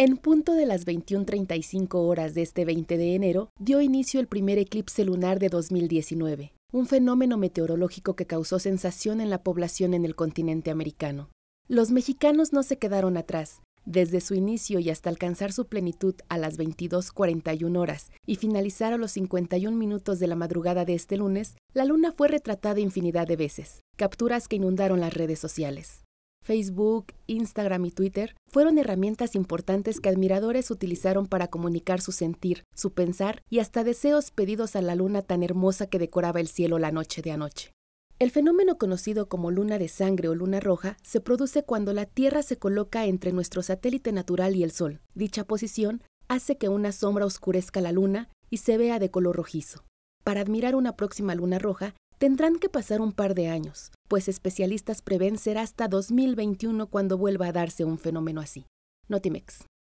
En punto de las 21.35 horas de este 20 de enero, dio inicio el primer eclipse lunar de 2019, un fenómeno meteorológico que causó sensación en la población en el continente americano. Los mexicanos no se quedaron atrás. Desde su inicio y hasta alcanzar su plenitud a las 22.41 horas y finalizar a los 51 minutos de la madrugada de este lunes, la luna fue retratada infinidad de veces, capturas que inundaron las redes sociales. Facebook, Instagram y Twitter fueron herramientas importantes que admiradores utilizaron para comunicar su sentir, su pensar y hasta deseos pedidos a la luna tan hermosa que decoraba el cielo la noche de anoche. El fenómeno conocido como luna de sangre o luna roja se produce cuando la Tierra se coloca entre nuestro satélite natural y el Sol. Dicha posición hace que una sombra oscurezca la luna y se vea de color rojizo. Para admirar una próxima luna roja Tendrán que pasar un par de años, pues especialistas prevén será hasta 2021 cuando vuelva a darse un fenómeno así. Notimex.